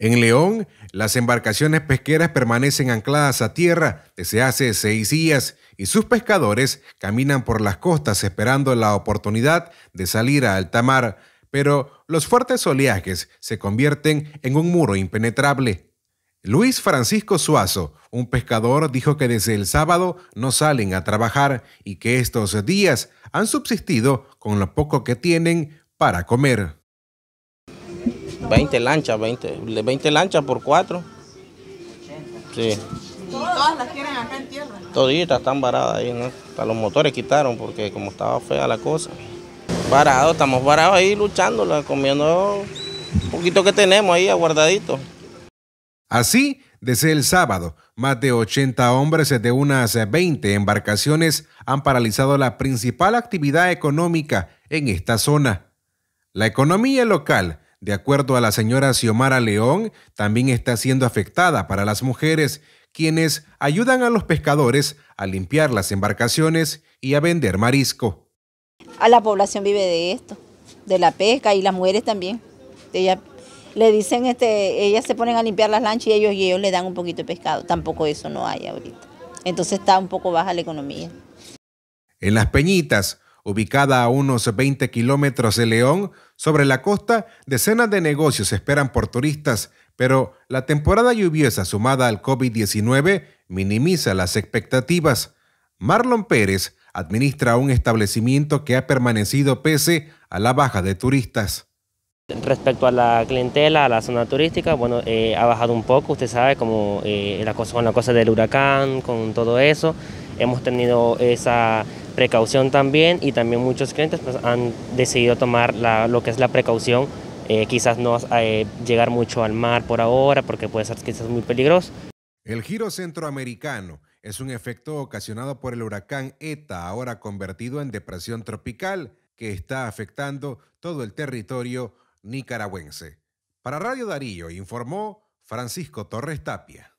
En León, las embarcaciones pesqueras permanecen ancladas a tierra desde hace seis días y sus pescadores caminan por las costas esperando la oportunidad de salir a alta mar, pero los fuertes oleajes se convierten en un muro impenetrable. Luis Francisco Suazo, un pescador, dijo que desde el sábado no salen a trabajar y que estos días han subsistido con lo poco que tienen para comer. 20 lanchas, 20, 20 lanchas por 4. Sí. todas las quieren acá en tierra? Toditas están varadas ahí, ¿no? Hasta los motores quitaron porque como estaba fea la cosa. Varados, estamos varados ahí luchando, comiendo un poquito que tenemos ahí aguardadito. Así, desde el sábado, más de 80 hombres de unas 20 embarcaciones han paralizado la principal actividad económica en esta zona. La economía local de acuerdo a la señora Xiomara León, también está siendo afectada para las mujeres, quienes ayudan a los pescadores a limpiar las embarcaciones y a vender marisco. A la población vive de esto, de la pesca y las mujeres también. Ellas le dicen, este, ellas se ponen a limpiar las lanchas y ellos y ellos le dan un poquito de pescado. Tampoco eso no hay ahorita. Entonces está un poco baja la economía. En las Peñitas, Ubicada a unos 20 kilómetros de León, sobre la costa, decenas de negocios esperan por turistas, pero la temporada lluviosa sumada al COVID-19 minimiza las expectativas. Marlon Pérez administra un establecimiento que ha permanecido pese a la baja de turistas. Respecto a la clientela, a la zona turística, bueno, eh, ha bajado un poco, usted sabe, como con eh, la cosa del huracán, con todo eso. Hemos tenido esa precaución también y también muchos clientes pues, han decidido tomar lo que es la precaución, eh, quizás no eh, llegar mucho al mar por ahora porque puede ser quizás muy peligroso. El giro centroamericano es un efecto ocasionado por el huracán ETA, ahora convertido en depresión tropical, que está afectando todo el territorio nicaragüense. Para Radio Darío informó Francisco Torres Tapia.